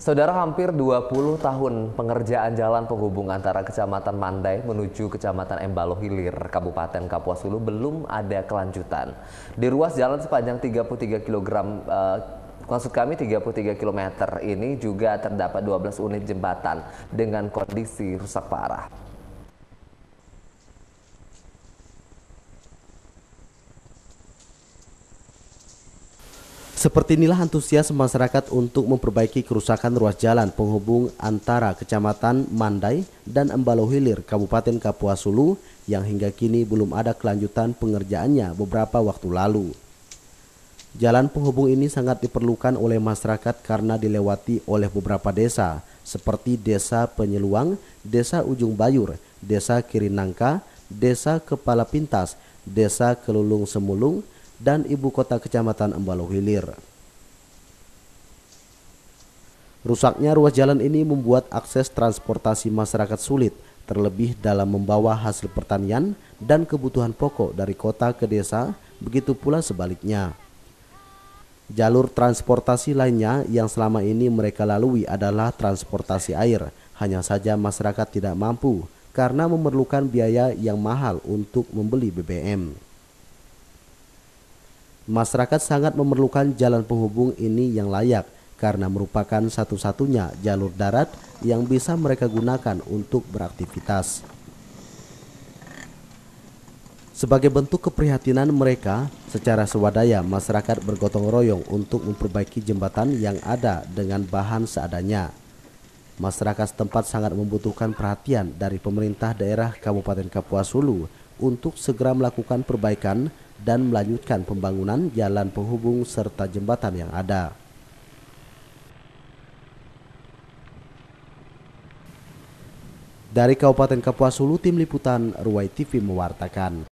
Saudara hampir 20 tahun pengerjaan jalan penghubung antara Kecamatan Mandai menuju Kecamatan Embalo Hilir, Kabupaten Kapuas Hulu belum ada kelanjutan. Di ruas jalan sepanjang 33 kg eh, Maksud kami 33 km ini juga terdapat 12 unit jembatan dengan kondisi rusak parah. Seperti inilah antusias masyarakat untuk memperbaiki kerusakan ruas jalan penghubung antara Kecamatan Mandai dan Embalo Hilir, Kabupaten Kapuas Hulu yang hingga kini belum ada kelanjutan pengerjaannya beberapa waktu lalu. Jalan penghubung ini sangat diperlukan oleh masyarakat karena dilewati oleh beberapa desa seperti Desa Penyeluang, Desa Ujung Bayur, Desa Kirinangka, Desa Kepala Pintas, Desa Kelulung Semulung, dan ibu kota Kecamatan Embalo Hilir. Rusaknya ruas jalan ini membuat akses transportasi masyarakat sulit, terlebih dalam membawa hasil pertanian dan kebutuhan pokok dari kota ke desa, begitu pula sebaliknya. Jalur transportasi lainnya yang selama ini mereka lalui adalah transportasi air, hanya saja masyarakat tidak mampu karena memerlukan biaya yang mahal untuk membeli BBM. Masyarakat sangat memerlukan jalan penghubung ini yang layak karena merupakan satu-satunya jalur darat yang bisa mereka gunakan untuk beraktivitas. Sebagai bentuk keprihatinan mereka, secara swadaya masyarakat bergotong royong untuk memperbaiki jembatan yang ada dengan bahan seadanya. Masyarakat setempat sangat membutuhkan perhatian dari pemerintah daerah Kabupaten Kapuas Hulu untuk segera melakukan perbaikan dan melanjutkan pembangunan jalan penghubung serta jembatan yang ada. Dari Kabupaten Kapuas Hulu, Tim Liputan Ruwai TV mewartakan.